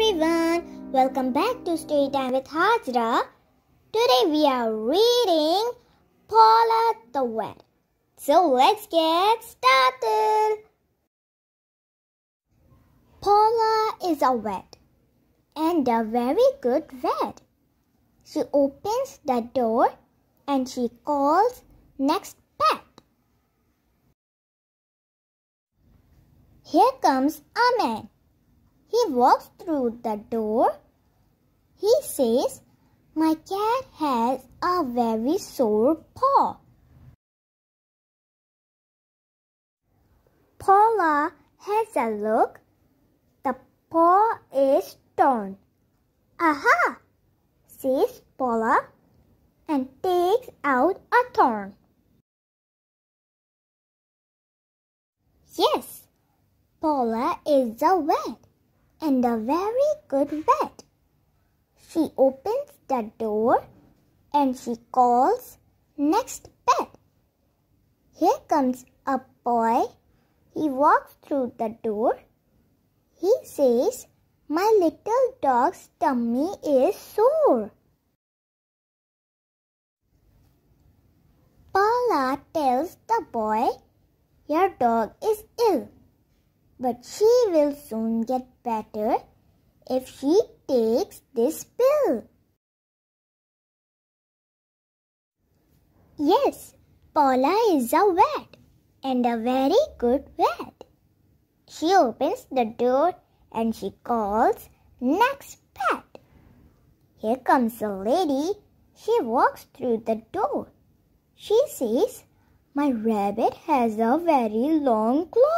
everyone, welcome back to Storytime with Hajra. Today we are reading Paula the Vet. So let's get started. Paula is a vet and a very good vet. She opens the door and she calls next pet. Here comes a man. He walks through the door. He says, My cat has a very sore paw. Paula has a look. The paw is torn. Aha! says Paula and takes out a thorn. Yes, Paula is a vet and a very good vet. She opens the door and she calls next bed. Here comes a boy. He walks through the door. He says, my little dog's tummy is sore. Paula tells the boy, your dog is but she will soon get better if she takes this pill. Yes, Paula is a vet and a very good vet. She opens the door and she calls next pet. Here comes a lady. She walks through the door. She says, My rabbit has a very long claw.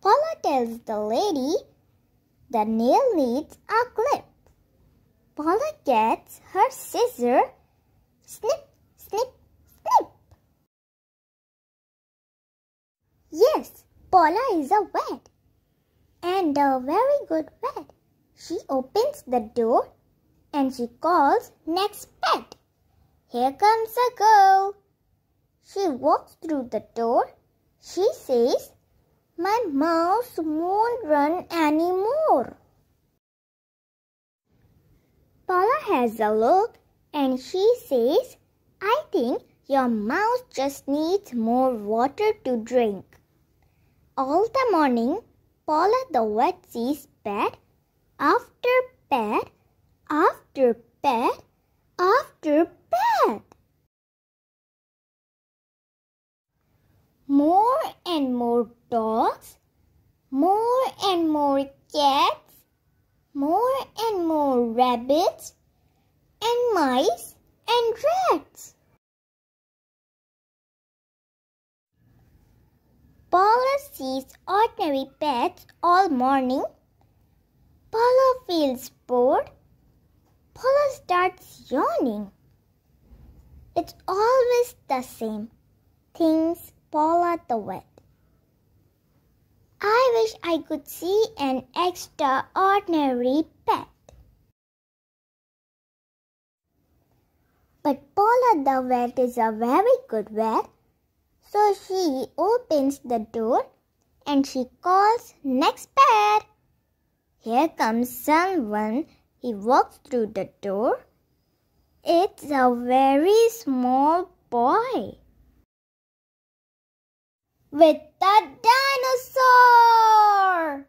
Paula tells the lady the nail needs a clip. Paula gets her scissor. Snip, snip, snip. Yes, Paula is a vet. And a very good vet. She opens the door and she calls next pet. Here comes a girl. She walks through the door. She says, my mouse won't run anymore. Paula has a look and she says, I think your mouse just needs more water to drink. All the morning, Paula the wet sees bed after bed after bed and mice and rats. Paula sees ordinary pets all morning. Paula feels bored. Paula starts yawning. It's always the same, thinks Paula the Wet. I wish I could see an extraordinary pet. Lola the vet is a very good bed, So she opens the door and she calls next pair. Here comes someone. He walks through the door. It's a very small boy with a dinosaur.